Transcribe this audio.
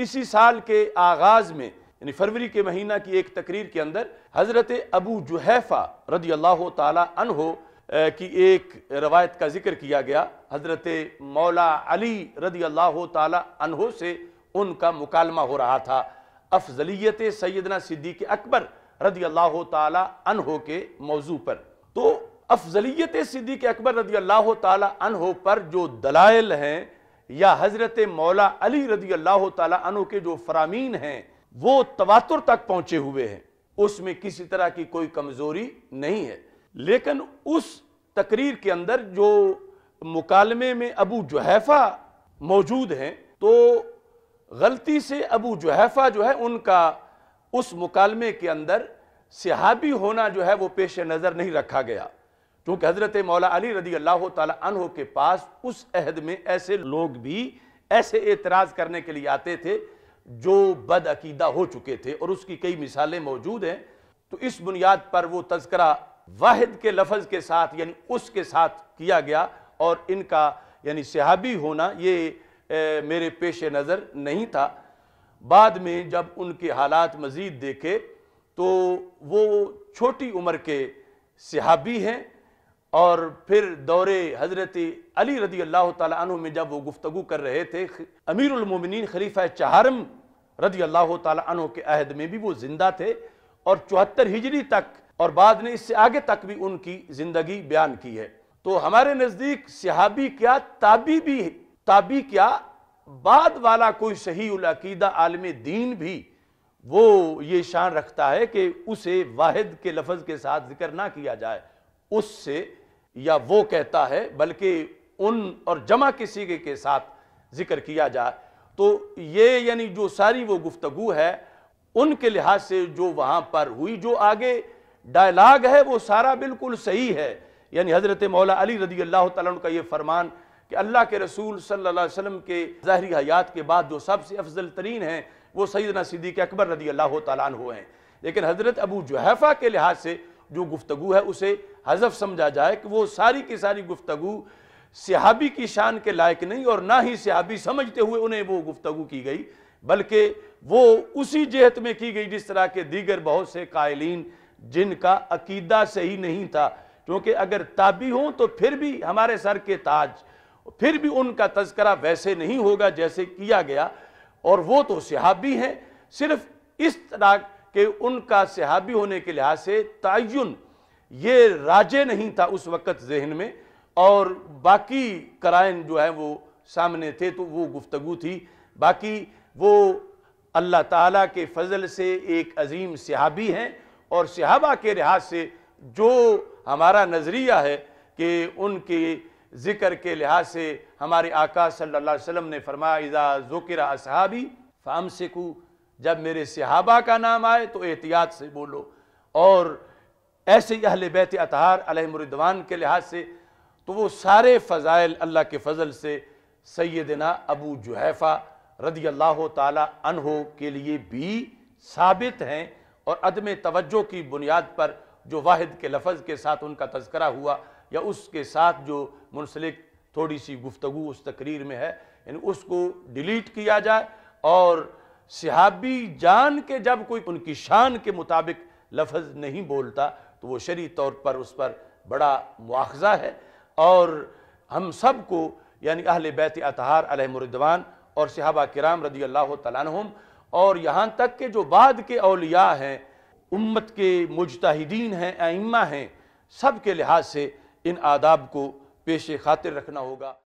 इसी साल के आगाज़ में यानी फरवरी के महीना की एक तकरीर के अंदर हज़रत अबू जुहैफ़ा रदी अल्लाह तहो की एक रवायत का जिक्र किया गया हज़रत मौला अली रदी अल्लाह तहो से उनका मुकालमा हो रहा था अफजलियत सैदना सिद्दीक अकबर रदी अल्लाह तहो के मौजू पर तो अफजलियत सिद्दीक अकबर रदी अल्लाह तहो पर जो दलाइल हैं या हजरत मौला अली रजी अल्लाह तु के जो फरामीन हैं वो तवातुर तक पहुंचे हुए हैं उसमें किसी तरह की कोई कमजोरी नहीं है लेकिन उस तकरीर के अंदर जो मुकालमे में अबू जहैफा मौजूद हैं तो गलती से अबू जहैफा जो है उनका उस मुकालमे के अंदर सिहाबी होना जो है वो पेश नज़र नहीं रखा गया क्योंकि हज़रत मौला अली रदी अल्लाह तह के पास उस अहद में ऐसे लोग भी ऐसे एतराज़ करने के लिए आते थे जो बदअकीदा हो चुके थे और उसकी कई मिसालें मौजूद हैं तो इस बुनियाद पर वो तस्करा वाहिद के लफज के साथ यानी उसके साथ किया गया और इनका यानी सहाबी होना ये ए, मेरे पेश नज़र नहीं था बाद में जब उनके हालात मज़ीद देखे तो वो छोटी उम्र के सहाबी हैं और फिर दौरे हज़रत अली रदी अल्लाह तु में जब वो गुफ्तु कर रहे थे अमीरमिन खलीफा चहारम रदी अल्लाह तु के अहद में भी वो ज़िंदा थे और चौहत्तर हिजरी तक और बाद ने इससे आगे तक भी उनकी ज़िंदगी बयान की है तो हमारे नज़दीक सिहाबी क्या ताबी भी ताबी क्या बाद वाला कोई सही उलकीदा आलम दीन भी वो ये शान रखता है कि उसे वाहिद के लफज के साथ जिक्र ना किया जाए उससे या वो कहता है बल्कि उन और जमा किसी के, के साथ जिक्र किया जाए तो ये यानी जो सारी वो गुफ्तगु है उनके लिहाज से जो वहाँ पर हुई जो आगे डायलाग है वो सारा बिल्कुल सही है यानी हज़रत मौला अली रदी अल्लाह तन का ये फरमान कि अल्लाह के रसूल सल्ला अलैहि के ज़ाहरी हयात के बाद जो सबसे अफजल तरीन हैं वो सैदना सिद्दीक अकबर रदी अल्लाह तु हैं लेकिन हज़रत अबू जहैफ़ा के लिहाज से जो गुफ्तु है उसे हजफ समझा जाए कि वो सारी की सारी गुफ्तु सिहाबी की शान के लायक नहीं और ना ही सिहाबी समझते हुए उन्हें वो गुफ्तु की गई बल्कि वो उसी जहत में की गई जिस तरह के दीगर बहुत से कायलिन जिनका अकीदा सही नहीं था क्योंकि अगर ताबी हों तो फिर भी हमारे सर के ताज फिर भी उनका तस्करा वैसे नहीं होगा जैसे किया गया और वो तो सिहाबी हैं सिर्फ इस तरह कि उनका सहाबी होने के लिहाज से तयन ये राजे नहीं था उस वक़्त जहन में और बाकी कराइन जो है वो सामने थे तो वो गुफ्तु थी बाकी वो अल्लाह ताला के फजल से एक अजीम सहाबी हैं और सहाबा के लिहाज से जो हमारा नज़रिया है कि उनके ज़िक्र के लिहाज से हमारे आका सल्लल्लाहु अलैहि वसल्लम ने फरमाया इज़ा असहाबी फ़ाम सेकू जब मेरे सिहाबा का नाम आए तो एहतियात से बोलो और ऐसे ही अहल बैत अतहार अलहमरदवान के लिहाज से तो वो सारे फ़ज़ाइल अल्लाह के फजल से सैदना अबू जुहैफ़ा रदी अल्लाह तहो के लिए भी साबित हैं और अदम तवज्जो की बुनियाद पर जो वाहिद के लफज के साथ उनका तस्करा हुआ या उसके साथ जो मुनसलिक थोड़ी सी गुफ्तु उस तकरीर में है यानी उसको डिलीट किया जाए और सिहाबी जान के जब कोई उनकी शान के मुताबिक लफज नहीं बोलता तो वो शरी तौर पर उस पर बड़ा मुआवजा है और हम सब को यानी अहल बैत अतहार अलहमरदवान और सिहाबा कराम रदी अल्लाह तम और यहाँ तक के जो बाद के अलिया हैं उम्मत के मुजतहदीन हैं आइमा हैं सब के लिहाज से इन आदाब को पेश खातिर रखना होगा